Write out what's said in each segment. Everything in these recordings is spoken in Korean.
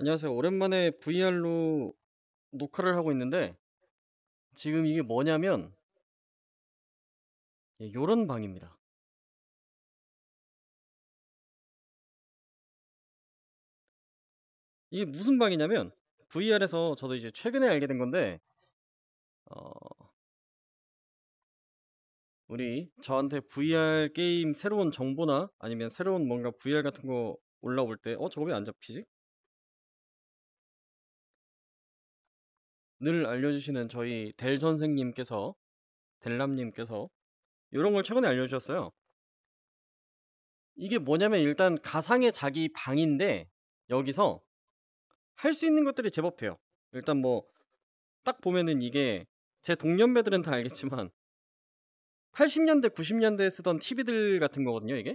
안녕하세요. 오랜만에 VR로 녹화를 하고 있는데 지금 이게 뭐냐면 이런 예, 방입니다. 이게 무슨 방이냐면 VR에서 저도 이제 최근에 알게 된 건데 어 우리 저한테 VR 게임 새로운 정보나 아니면 새로운 뭔가 VR 같은 거 올라올 때 어 저거 왜 안 잡히지? 늘 알려주시는 저희 델 선생님께서 델람님께서 이런 걸 최근에 알려주셨어요. 이게 뭐냐면 일단 가상의 자기 방인데 여기서 할 수 있는 것들이 제법 돼요. 일단 뭐 딱 보면은 이게 제 동년배들은 다 알겠지만 80년대 90년대에 쓰던 TV들 같은 거거든요 이게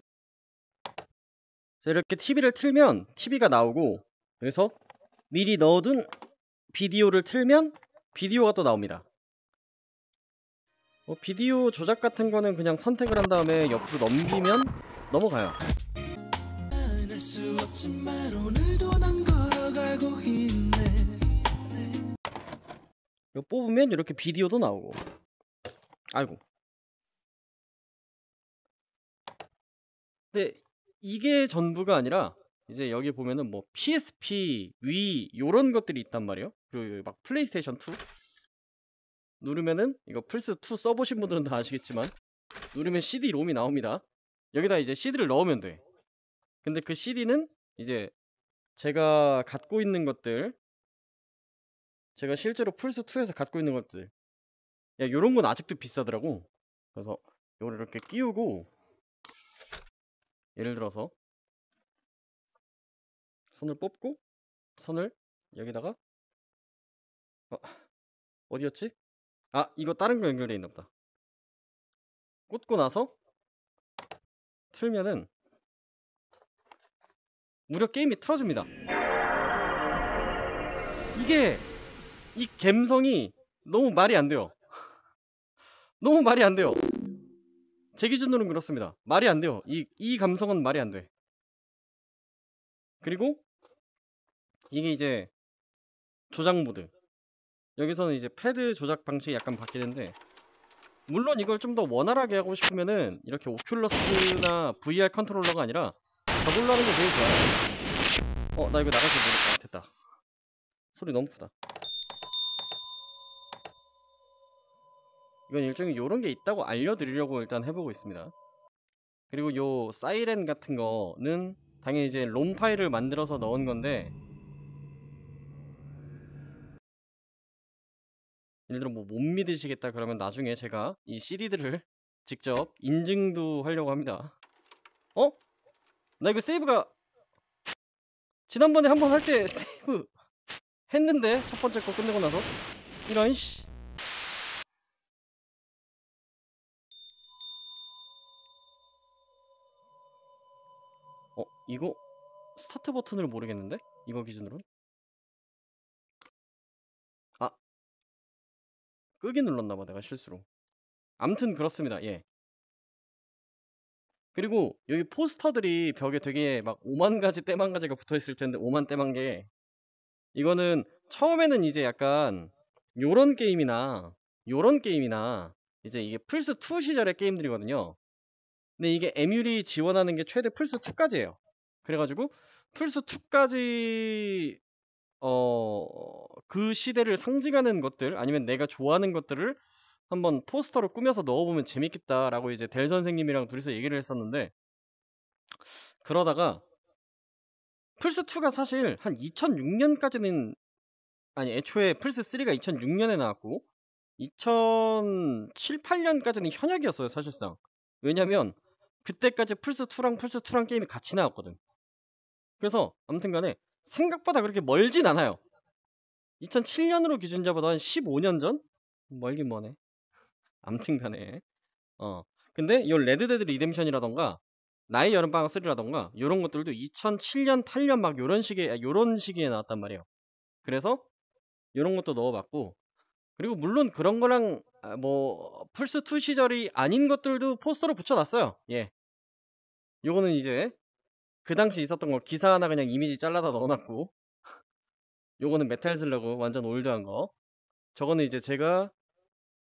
이렇게 TV를 틀면 TV가 나오고 그래서 미리 넣어둔 비디오를 틀면 비디오가 또 나옵니다 뭐 비디오 조작 같은 거는 그냥 선택을 한 다음에 옆으로 넘기면 넘어가요 이 뽑으면 이렇게 비디오도 나오고 아이고 근데 이게 전부가 아니라 이제 여기 보면은 뭐 PSP, 위 요런 것들이 있단 말이에요. 그리고 여기 막 플레이스테이션 2 누르면은 이거 플스 2 써보신 분들은 다 아시겠지만 누르면 CD 롬이 나옵니다. 여기다 이제 CD를 넣으면 돼. 근데 그 CD는 이제 제가 갖고 있는 것들 제가 실제로 플스2에서 갖고 있는 것들 야 요런 건 아직도 비싸더라고 그래서 요걸 이렇게 끼우고 예를 들어서 선을 뽑고 선을 여기다가 어, 어디였지? 아 이거 다른 거 연결돼 있나 보다 꽂고 나서 틀면은 무려 게임이 틀어집니다 이게 이갬성이 너무 말이 안 돼요 너무 말이 안 돼요 제 기준으로는 그렇습니다 말이 안 돼요 이, 이 감성은 말이 안돼 그리고 이게 이제 조작 모드 여기서는 이제 패드 조작 방식이 약간 바뀌는데 물론 이걸 좀 더 원활하게 하고 싶으면은 이렇게 오큘러스나 VR 컨트롤러가 아니라 저걸로 하는 게 제일 좋아요 어나 이거 나가서 모르겠다 됐다 소리 너무 크다 이건 일종의 요런 게 있다고 알려드리려고 일단 해보고 있습니다 그리고 요 사이렌 같은 거는 당연히 이제 롬 파일을 만들어서 넣은 건데 예를 들어 뭐못 믿으시겠다 그러면 나중에 제가 이 CD들을 직접 인증도 하려고 합니다 어? 나 이거 세이브가 지난번에 한 번 할 때 세이브 했는데 첫 번째 거 끝내고 나서 이런 씨 어? 이거 스타트 버튼을 모르겠는데? 이거 기준으로 끄기 눌렀나 봐 내가 실수로. 암튼 그렇습니다. 예. 그리고 여기 포스터들이 벽에 되게 막 5만 가지 때만 가지가 붙어 있을 텐데 5만 때만 게 이거는 처음에는 이제 약간 요런 게임이나 요런 게임이나 이제 이게 플스 2 시절의 게임들이거든요. 근데 이게 에뮬이 지원하는 게 최대 플스 2까지예요. 그래가지고 플스 2까지 어, 그 시대를 상징하는 것들 아니면 내가 좋아하는 것들을 한번 포스터로 꾸며서 넣어보면 재밌겠다라고 이제 델 선생님이랑 둘이서 얘기를 했었는데 그러다가 플스2가 사실 한 2006년까지는 아니 애초에 플스3가 2006년에 나왔고 2007, 8년까지는 현역이었어요 사실상 왜냐면 그때까지 플스2랑 플스2랑 게임이 같이 나왔거든 그래서 아무튼간에 생각보다 그렇게 멀진 않아요. 2007년으로 기준 잡아도 한 15년 전? 멀긴 뭐네. 암튼 간에. 어. 근데 요 레드데드 리뎀션이라던가 나의 여름방학 3라던가 요런 것들도 2007년, 8년 막 요런 시기에 아, 요런 시기에 나왔단 말이에요. 그래서 요런 것도 넣어봤고 그리고 물론 그런 거랑 아, 뭐 플스 2 시절이 아닌 것들도 포스터로 붙여놨어요. 예. 요거는 이제 그 당시 있었던 거 기사 하나 그냥 이미지 잘라다 넣어놨고 요거는 메탈 슬러고 완전 올드한 거 저거는 이제 제가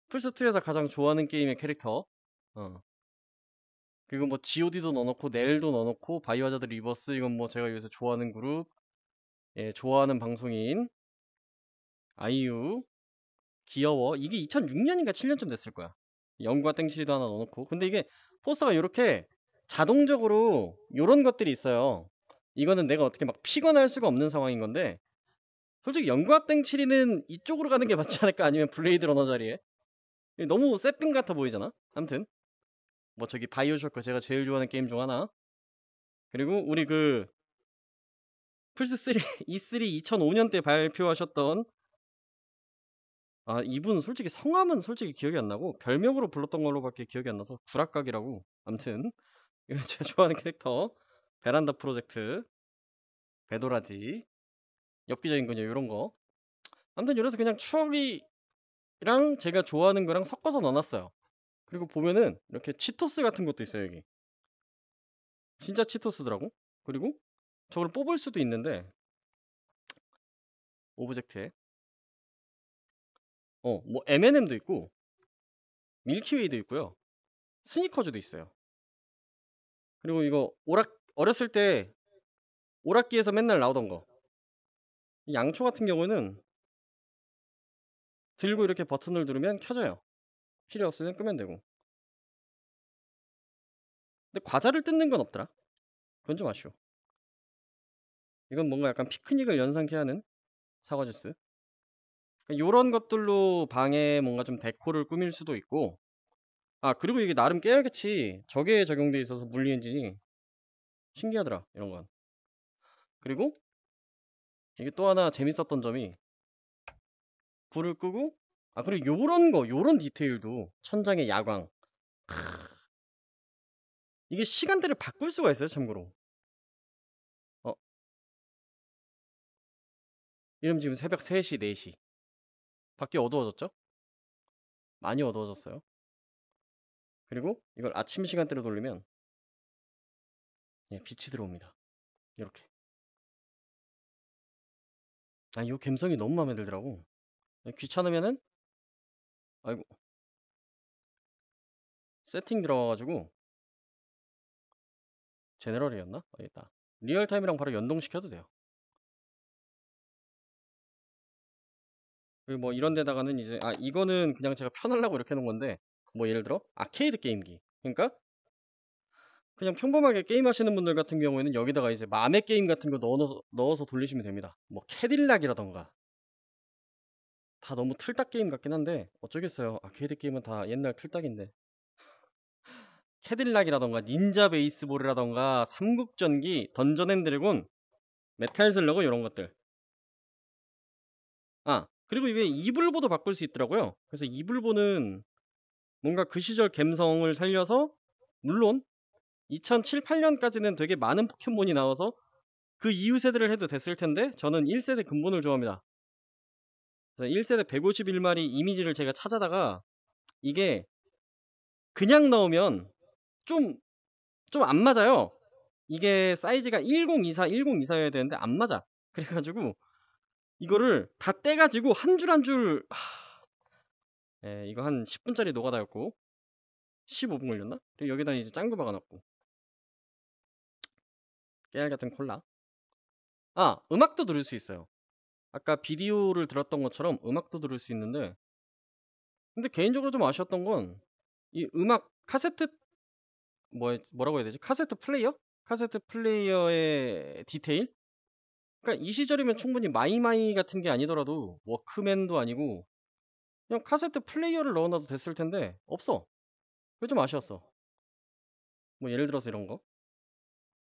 플스2에서 가장 좋아하는 게임의 캐릭터 어. 그리고 뭐 god도 넣어놓고 넬도 넣어놓고 바이오하자드 리버스 이건 뭐 제가 여기서 좋아하는 그룹 예, 좋아하는 방송인 아이유 귀여워 이게 2006년인가 7년쯤 됐을 거야 연구와 땡시리도 하나 넣어놓고 근데 이게 포스가 이렇게 자동적으로 이런 것들이 있어요. 이거는 내가 어떻게 막피곤할 수가 없는 상황인 건데 솔직히 연구학 땡치리는 이쪽으로 가는 게 맞지 않을까 아니면 블레이드 러너 자리에 너무 세핑 같아 보이잖아. 암튼뭐 저기 바이오 쇼크 제가 제일 좋아하는 게임 중 하나. 그리고 우리 그 플스 3 E3 2005년 때 발표하셨던 아 이분 솔직히 성함은 솔직히 기억이 안 나고 별명으로 불렀던 걸로밖에 기억이 안 나서 구락각이라고 암튼 제가 좋아하는 캐릭터 베란다 프로젝트 배도라지 엽기적인 거냐 이런 거 아무튼 이래서 그냥 추억이랑 제가 좋아하는 거랑 섞어서 넣어놨어요 그리고 보면은 이렇게 치토스 같은 것도 있어요 여기 진짜 치토스더라고 그리고 저걸 뽑을 수도 있는데 오브젝트에 어 뭐 M&M도 있고 밀키웨이도 있고요 스니커즈도 있어요 그리고 이거 오락 어렸을 때 오락기에서 맨날 나오던 거. 양초 같은 경우는 들고 이렇게 버튼을 누르면 켜져요. 필요 없으면 끄면 되고. 근데 과자를 뜯는 건 없더라. 그건 좀 아쉬워. 이건 뭔가 약간 피크닉을 연상케 하는 사과 주스. 요런 것들로 방에 뭔가 좀 데코를 꾸밀 수도 있고 아 그리고 이게 나름 깨알같이 적에 적용돼 있어서 물리 엔진이 신기하더라 이런 건 그리고 이게 또 하나 재밌었던 점이 불을 끄고 아 그리고 요런 거 요런 디테일도 천장의 야광 크... 이게 시간대를 바꿀 수가 있어요 참고로 어 이름 지금 새벽 3시 4시 밖에 어두워졌죠? 많이 어두워졌어요 그리고 이걸 아침 시간대로 돌리면 예, 빛이 들어옵니다. 이렇게. 아, 이 감성이 너무 마음에 들더라고. 예, 귀찮으면은 아이고 세팅 들어가가지고 제너럴이었나? 아, 있다. 리얼타임이랑 바로 연동시켜도 돼요. 그리고 뭐 이런 데다가는 이제 아 이거는 그냥 제가 편하려고 이렇게 해놓은 건데 뭐 예를 들어 아케이드 게임기 그러니까 그냥 평범하게 게임 하시는 분들 같은 경우에는 여기다가 이제 맘의 게임 같은 거 넣어서, 넣어서 돌리시면 됩니다 뭐 캐딜락이라던가 다 너무 틀딱 게임 같긴 한데 어쩌겠어요 아케이드 게임은 다 옛날 틀딱인데 캐딜락이라던가 닌자 베이스볼이라던가 삼국전기 던전앤드래곤 메탈슬러그 이런 것들 아 그리고 이게 이불보도 바꿀 수 있더라고요 그래서 이불보는 뭔가 그 시절 감성을 살려서 물론 2007, 8년까지는 되게 많은 포켓몬이 나와서 그 이후 세대를 해도 됐을 텐데 저는 1세대 근본을 좋아합니다. 1세대 151마리 이미지를 제가 찾아다가 이게 그냥 넣으면 좀 좀 안 맞아요. 이게 사이즈가 1024, 1024여야 되는데 안 맞아. 그래가지고 이거를 다 떼가지고 한 줄 한줄 한 줄... 에, 예, 이거 한 10분짜리 노가다였고 15분 걸렸나? 그리고 여기다 이제 짱구 박아놨고 깨알 같은 콜라 아 음악도 들을 수 있어요 아까 비디오를 들었던 것처럼 음악도 들을 수 있는데 근데 개인적으로 좀 아쉬웠던 건 이 음악 카세트 뭐 뭐라고 해야 되지 카세트 플레이어 카세트 플레이어의 디테일 그러니까 이 시절이면 충분히 마이마이 같은 게 아니더라도 워크맨도 아니고 그냥 카세트 플레이어를 넣어놔도 됐을 텐데 없어. 그게 좀 아쉬웠어. 뭐 예를 들어서 이런 거.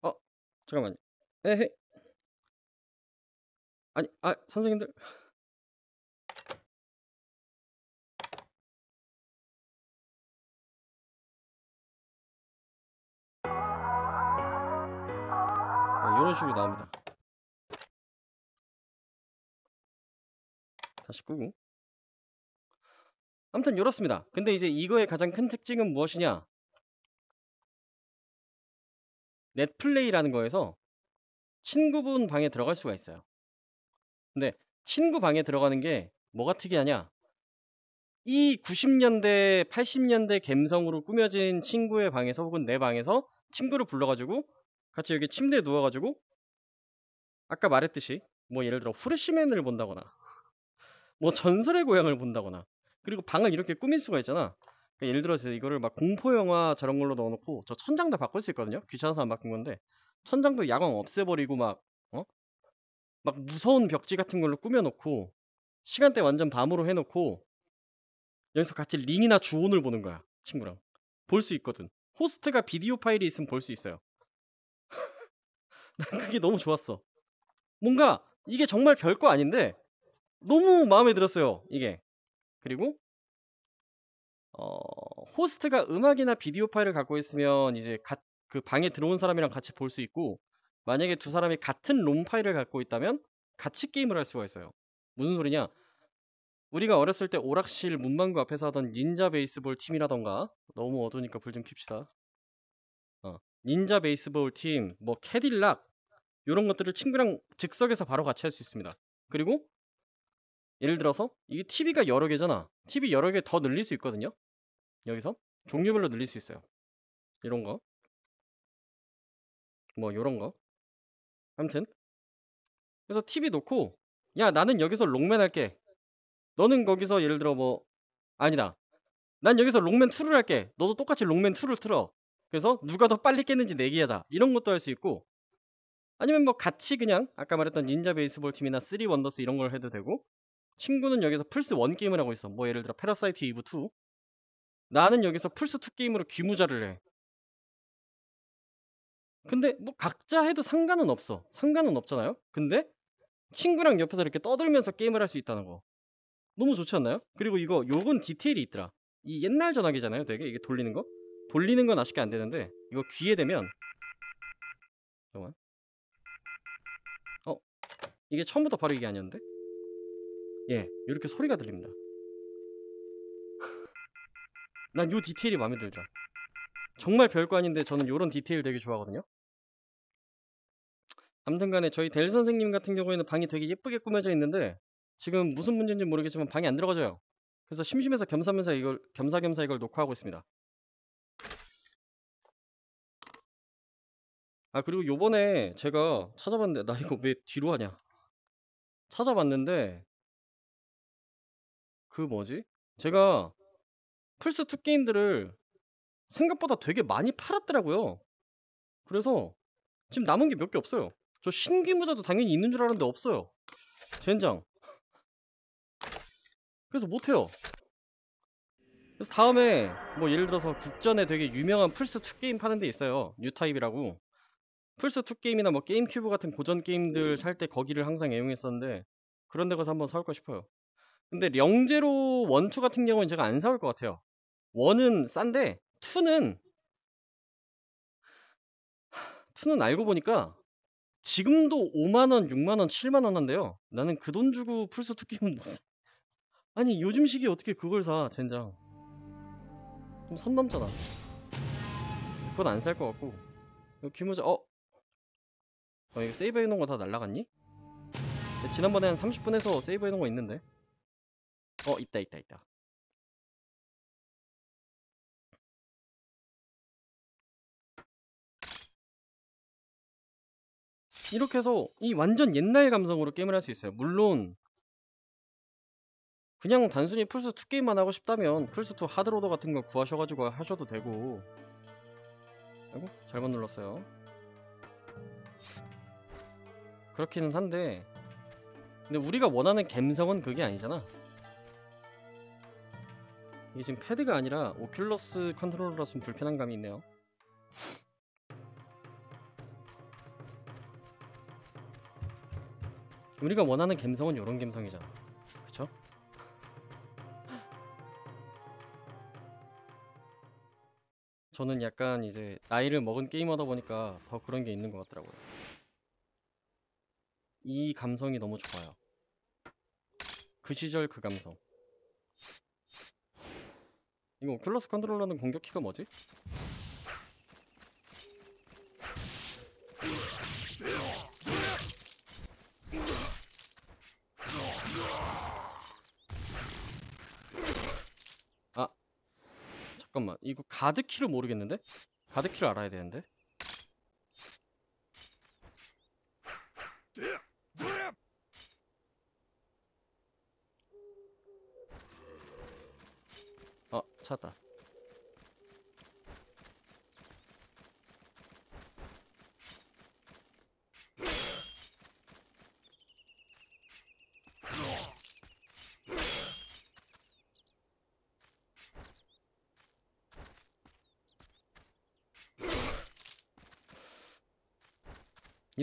어 잠깐만. 에헤. 아니 아 선생님들. 이런 네, 식으로 나옵니다. 다시 끄고 아무튼 이렇습니다. 근데 이제 이거의 가장 큰 특징은 무엇이냐? 넷플레이라는 거에서 친구분 방에 들어갈 수가 있어요. 근데 친구 방에 들어가는 게 뭐가 특이하냐? 이 90년대, 80년대 갬성으로 꾸며진 친구의 방에서 혹은 내 방에서 친구를 불러가지고 같이 여기 침대에 누워가지고 아까 말했듯이 뭐 예를 들어 후르시맨을 본다거나 뭐 전설의 고향을 본다거나 그리고 방을 이렇게 꾸밀 수가 있잖아. 그러니까 예를 들어서 이거를 막 공포 영화 저런 걸로 넣어놓고 저 천장 도 바꿀 수 있거든요. 귀찮아서 안 바꾼 건데 천장도 야광 없애버리고 막 어? 막 무서운 벽지 같은 걸로 꾸며놓고 시간대 완전 밤으로 해놓고 여기서 같이 링이나 주온을 보는 거야 친구랑 볼 수 있거든. 호스트가 비디오 파일이 있으면 볼 수 있어요. 난 그게 너무 좋았어. 뭔가 이게 정말 별거 아닌데 너무 마음에 들었어요. 이게 그리고 어, 호스트가 음악이나 비디오 파일을 갖고 있으면 이제 가, 그 방에 들어온 사람이랑 같이 볼 수 있고 만약에 두 사람이 같은 롬 파일을 갖고 있다면 같이 게임을 할 수가 있어요. 무슨 소리냐? 우리가 어렸을 때 오락실 문방구 앞에서 하던 닌자 베이스볼 팀이라던가 너무 어두우니까 불 좀 킵시다. 어, 닌자 베이스볼 팀, 뭐 캐딜락 이런 것들을 친구랑 즉석에서 바로 같이 할 수 있습니다. 그리고 예를 들어서 이게 TV가 여러 개잖아. TV 여러 개 더 늘릴 수 있거든요. 여기서 종류별로 늘릴 수 있어요. 이런 거. 뭐 이런 거. 암튼 그래서 TV 놓고 야 나는 여기서 롱맨 할게. 너는 거기서 예를 들어 뭐 아니다. 난 여기서 롱맨 2를 할게. 너도 똑같이 롱맨 2를 틀어. 그래서 누가 더 빨리 깼는지 내기하자. 이런 것도 할 수 있고 아니면 뭐 같이 그냥 아까 말했던 닌자 베이스볼 팀이나 3 원더스 이런 걸 해도 되고 친구는 여기서 플스 1 게임을 하고 있어. 뭐 예를 들어 패러사이트 이브 2. 나는 여기서 플스 2 게임으로 귀무자를 해. 근데 뭐 각자 해도 상관은 없어. 상관은 없잖아요. 근데 친구랑 옆에서 이렇게 떠들면서 게임을 할 수 있다는 거. 너무 좋지 않나요? 그리고 이거 요건 디테일이 있더라. 이 옛날 전화기잖아요. 되게 이게 돌리는 거. 돌리는 건 아쉽게 안 되는데 이거 귀에 대면 잠깐만. 어. 이게 처음부터 바로 이게 아니었는데? 예, 이렇게 소리가 들립니다. 난 요 디테일이 마음에 들더라. 정말 별거 아닌데 저는 요런 디테일 되게 좋아하거든요. 아무튼간에 저희 델 선생님 같은 경우에는 방이 되게 예쁘게 꾸며져 있는데 지금 무슨 문제인지 모르겠지만 방이 안 들어가져요. 그래서 심심해서 겸사겸사 이걸 겸사겸사 이걸 녹화하고 있습니다. 아 그리고 요번에 제가 찾아봤는데 나 이거 왜 뒤로 하냐 찾아봤는데 그 뭐지? 제가 플스2 게임들을 생각보다 되게 많이 팔았더라고요. 그래서 지금 남은 게 몇 개 없어요. 저 신기무자도 당연히 있는 줄 알았는데 없어요. 젠장. 그래서 못해요. 그래서 다음에 뭐 예를 들어서 국전에 되게 유명한 플스2 게임 파는 데 있어요. 뉴타입이라고. 플스2 게임이나 뭐 게임큐브 같은 고전 게임들 살 때 거기를 항상 애용했었는데 그런 데 가서 한번 사올까 싶어요. 근데 영제로 원투 같은 경우는 제가 안 사올 것 같아요. 원은 싼데 투는 투는 알고 보니까 지금도 5만 원, 6만 원, 7만 원 한대요. 나는 그 돈 주고 플스 투 게임은 못 사. 아니 요즘 시기에 어떻게 그걸 사? 젠장. 좀 선 넘잖아. 그건 안 살 것 같고. 어, 규모자 어? 어 이거 세이브 해놓은 거다 날라갔니? 네, 지난번에 한 30분에서 세이브 해놓은 거 있는데. 어 있다 있다 있다 이렇게 해서 이 완전 옛날 감성으로 게임을 할 수 있어요 물론 그냥 단순히 플스2 게임만 하고 싶다면 플스2 하드로더 같은 걸 구하셔가지고 하셔도 되고 아이고 잘못 눌렀어요 그렇기는 한데 근데 우리가 원하는 감성은 그게 아니잖아 이게 지금 패드가 아니라 오큘러스 컨트롤러라서 좀 불편한 감이 있네요 우리가 원하는 감성은 요런 감성이잖아 그쵸? 저는 약간 이제 나이를 먹은 게임하다 보니까 더 그런 게 있는 것 같더라고요 이 감성이 너무 좋아요 그 시절 그 감성 이거 오큘러스 컨트롤러는 공격 키가 뭐지? 아 잠깐만 이거 가드키를 모르겠는데? 가드키를 알아야 되는데?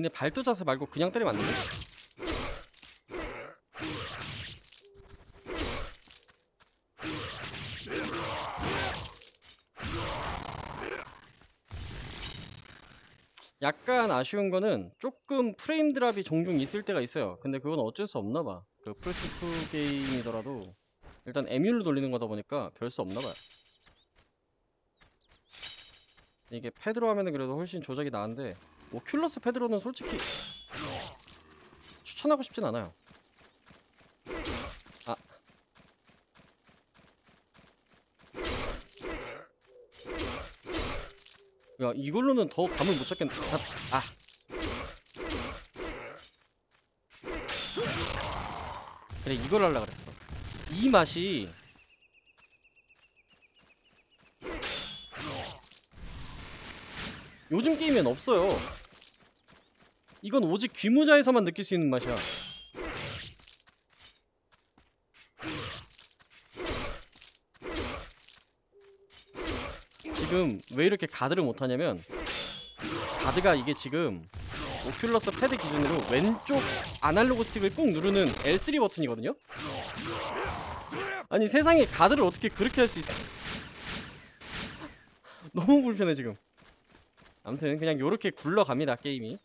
니네 발도 자세 말고 그냥 때리면 안돼 약간 아쉬운 거는 조금 프레임 드랍이 종종 있을 때가 있어요 근데 그건 어쩔 수 없나봐 그 플스2 게임이더라도 일단 에뮬로 돌리는 거다 보니까 별수 없나봐요 이게 패드로 하면은 그래도 훨씬 조작이 나은데 뭐큘러스페드로는 솔직히 추천하고 싶진 않아요 아 야, 이걸로는 더 감을 못찾겠네 아, 아. 그래 이걸 하려 그랬어 이 맛이 요즘 게임엔 없어요 이건 오직 귀무자에서만 느낄 수 있는 맛이야 지금 왜 이렇게 가드를 못하냐면 가드가 이게 지금 오큘러스 패드 기준으로 왼쪽 아날로그 스틱을 꾹 누르는 L3 버튼이거든요? 아니 세상에 가드를 어떻게 그렇게 할 수 있어 너무 불편해 지금 아무튼 그냥 요렇게 굴러갑니다 게임이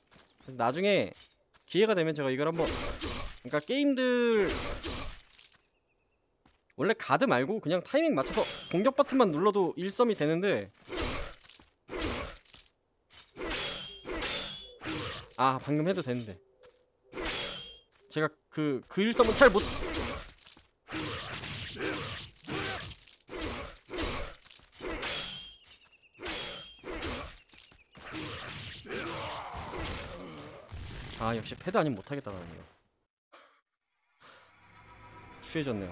그래서 나중에 기회가 되면 제가 이걸 한번 그러니까 게임들 원래 가드 말고 그냥 타이밍 맞춰서 공격 버튼만 눌러도 일섬이 되는데 아 방금 해도 되는데 제가 그, 그 일섬은 잘못 아 역시 패드 아니면 못하겠다 나는요 취해졌네요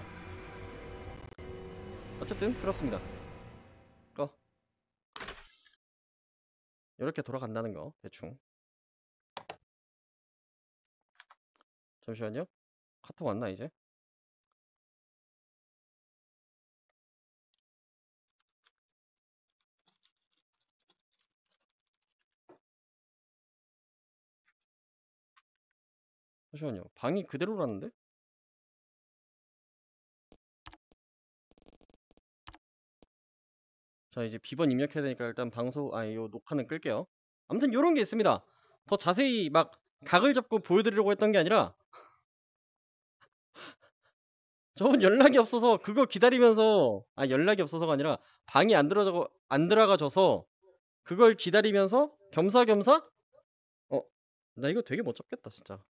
어쨌든 그렇습니다 어 이렇게 돌아간다는 거 대충 잠시만요 카톡 왔나 이제? 잠시만요. 방이 그대로라는데? 자 이제 비번 입력해야 되니까 일단 방송 아이 녹화는 끌게요. 아무튼 요런게 있습니다. 더 자세히 막 각을 잡고 보여드리려고 했던 게 아니라 저분 연락이 없어서 그걸 기다리면서 아 연락이 없어서가 아니라 방이 안들어가안 들어가져서 그걸 기다리면서 겸사겸사 어 나 이거 되게 못 잡겠다 진짜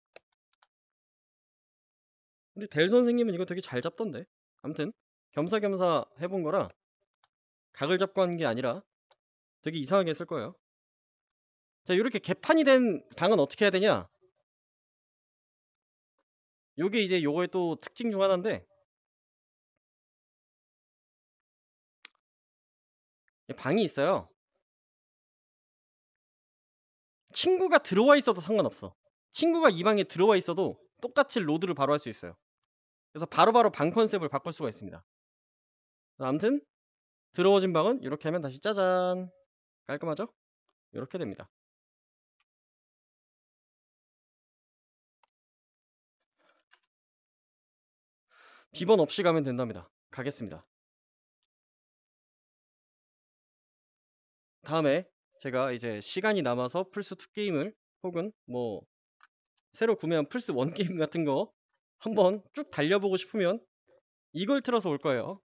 근데 델 선생님은 이거 되게 잘 잡던데. 아무튼 겸사겸사 해본 거라 각을 잡고 한 게 아니라 되게 이상하게 했을 거예요. 자, 이렇게 개판이 된 방은 어떻게 해야 되냐? 요게 이제 요거의 또 특징 중 하나인데 방이 있어요. 친구가 들어와 있어도 상관없어. 친구가 이 방에 들어와 있어도 똑같이 로드를 바로 할 수 있어요. 그래서 바로바로 방 컨셉을 바꿀 수가 있습니다. 아무튼 들어오진 방은 이렇게 하면 다시 짜잔 깔끔하죠? 이렇게 됩니다. 비번 없이 가면 된답니다. 가겠습니다. 다음에 제가 이제 시간이 남아서 플스2 게임을 혹은 뭐 새로 구매한 플스1 게임 같은 거 한번 쭉 달려보고 싶으면 이걸 틀어서 올 거예요.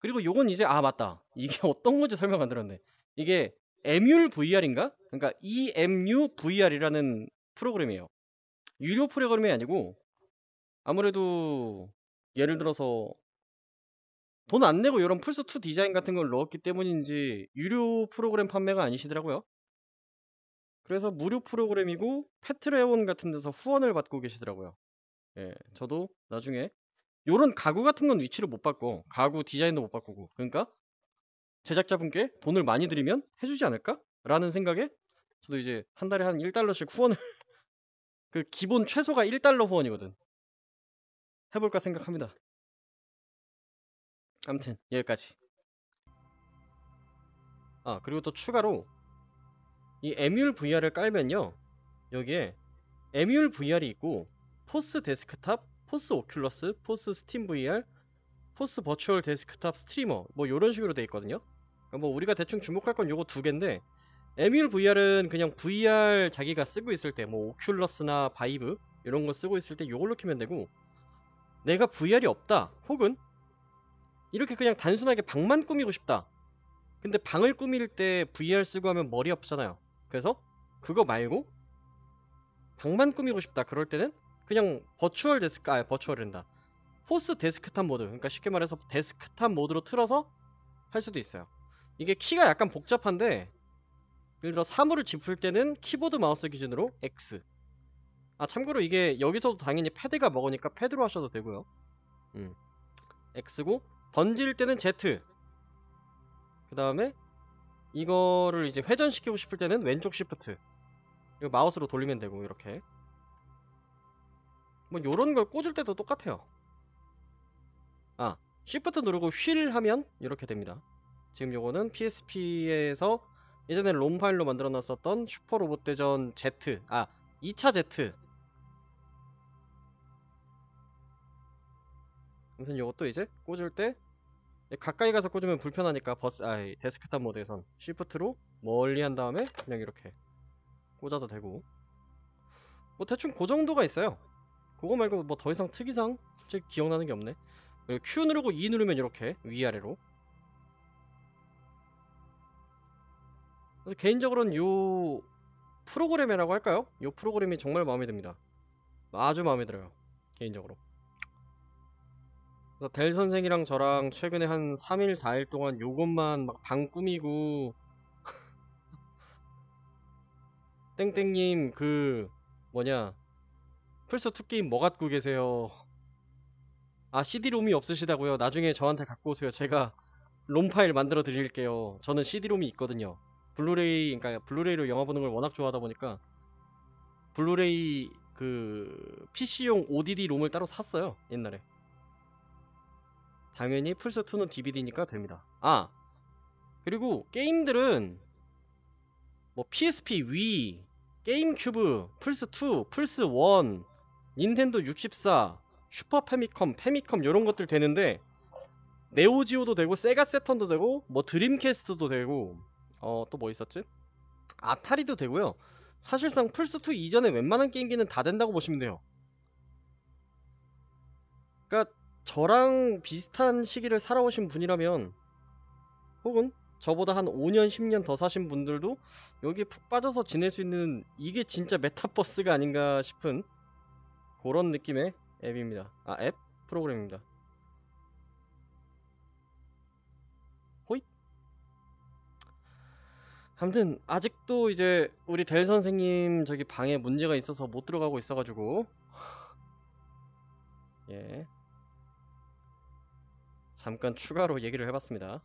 그리고 요건 이제 아 맞다. 이게 어떤 건지 설명 안 들었네. 이게 MUL VR인가? 그러니까 EMU VR이라는 프로그램이에요. 유료 프로그램이 아니고 아무래도 예를 들어서 돈 안 내고 이런 플스2 디자인 같은 걸 넣었기 때문인지 유료 프로그램 판매가 아니시더라고요. 그래서 무료 프로그램이고 패트레온 같은 데서 후원을 받고 계시더라고요. 예, 저도 나중에 요런 가구 같은 건 위치를 못 바꿔 가구 디자인도 못 바꾸고 그러니까 제작자분께 돈을 많이 드리면 해주지 않을까? 라는 생각에 저도 이제 한 달에 한 1달러씩 후원을 그 기본 최소가 1달러 후원이거든 해볼까 생각합니다 암튼 여기까지 아 그리고 또 추가로 이 에뮬 VR을 깔면요 여기에 에뮬 VR이 있고 포스 데스크탑, 포스 오큘러스, 포스 스팀 VR, 포스 버추얼 데스크탑 스트리머 뭐 이런 식으로 돼 있거든요. 뭐 우리가 대충 주목할 건 요거 두 개인데 에뮬 VR은 그냥 VR 자기가 쓰고 있을 때 뭐 오큘러스나 바이브 이런 거 쓰고 있을 때 요걸로 켜면 되고 내가 VR이 없다 혹은 이렇게 그냥 단순하게 방만 꾸미고 싶다 근데 방을 꾸밀 때 VR 쓰고 하면 머리 없잖아요 그래서 그거 말고 방만 꾸미고 싶다 그럴 때는 그냥 버추얼 데스크 아 버추얼된다 포스 데스크탑 모드 그러니까 쉽게 말해서 데스크탑 모드로 틀어서 할 수도 있어요 이게 키가 약간 복잡한데 예를 들어 사물을 짚을 때는 키보드 마우스 기준으로 X 아 참고로 이게 여기서도 당연히 패드가 먹으니까 패드로 하셔도 되고요 음. X고 던질 때는 Z 그 다음에 이거를 이제 회전시키고 싶을 때는 왼쪽 시프트 그리고 마우스로 돌리면 되고 이렇게 뭐 요런 걸 꽂을 때도 똑같아요 아 Shift 누르고 휠 하면 이렇게 됩니다 지금 요거는 PSP에서 예전에 롬 파일로 만들어 놨었던 슈퍼 로봇 대전 Z 아 2차 Z 아무튼 요것도 이제 꽂을 때 가까이 가서 꽂으면 불편하니까 버스 아 데스크탑 모드에선 Shift로 멀리 한 다음에 그냥 이렇게 꽂아도 되고 뭐 대충 그 정도가 있어요 그거 말고 뭐 더 이상 특이상 솔직히 기억나는 게 없네 그리고 Q 누르고 E 누르면 이렇게 위아래로 그래서 개인적으로는 요 프로그램이라고 할까요? 요 프로그램이 정말 마음에 듭니다 아주 마음에 들어요 개인적으로 그래서 델 선생이랑 저랑 최근에 한 3일 4일 동안 요것만 막 방 꾸미고 땡땡님 그 뭐냐 플스2 게임 뭐 갖고 계세요? 아 CD롬이 없으시다고요? 나중에 저한테 갖고 오세요. 제가 롬 파일 만들어 드릴게요. 저는 CD롬이 있거든요. 블루레이 그러니까 블루레이로 영화 보는 걸 워낙 좋아하다 보니까 블루레이 그 PC용 ODD 롬을 따로 샀어요. 옛날에. 당연히 플스2는 DVD니까 됩니다. 아! 그리고 게임들은 뭐 PSP, 위, 게임큐브, 플스2, 플스1 닌텐도 64, 슈퍼 페미컴, 페미컴 이런 것들 되는데 네오지오도 되고 세가 세턴도 되고 뭐 드림캐스트도 되고 어 또 뭐 있었지? 아타리도 되고요. 사실상 플스2 이전에 웬만한 게임기는 다 된다고 보시면 돼요. 그러니까 저랑 비슷한 시기를 살아오신 분이라면 혹은 저보다 한 5년 10년 더 사신 분들도 여기에 푹 빠져서 지낼 수 있는 이게 진짜 메타버스가 아닌가 싶은 그런 느낌의 앱입니다. 아, 앱? 프로그램입니다. 호잇! 아무튼 아직도 이제 우리 델 선생님 저기 방에 문제가 있어서 못 들어가고 있어가지고 예 잠깐 추가로 얘기를 해봤습니다.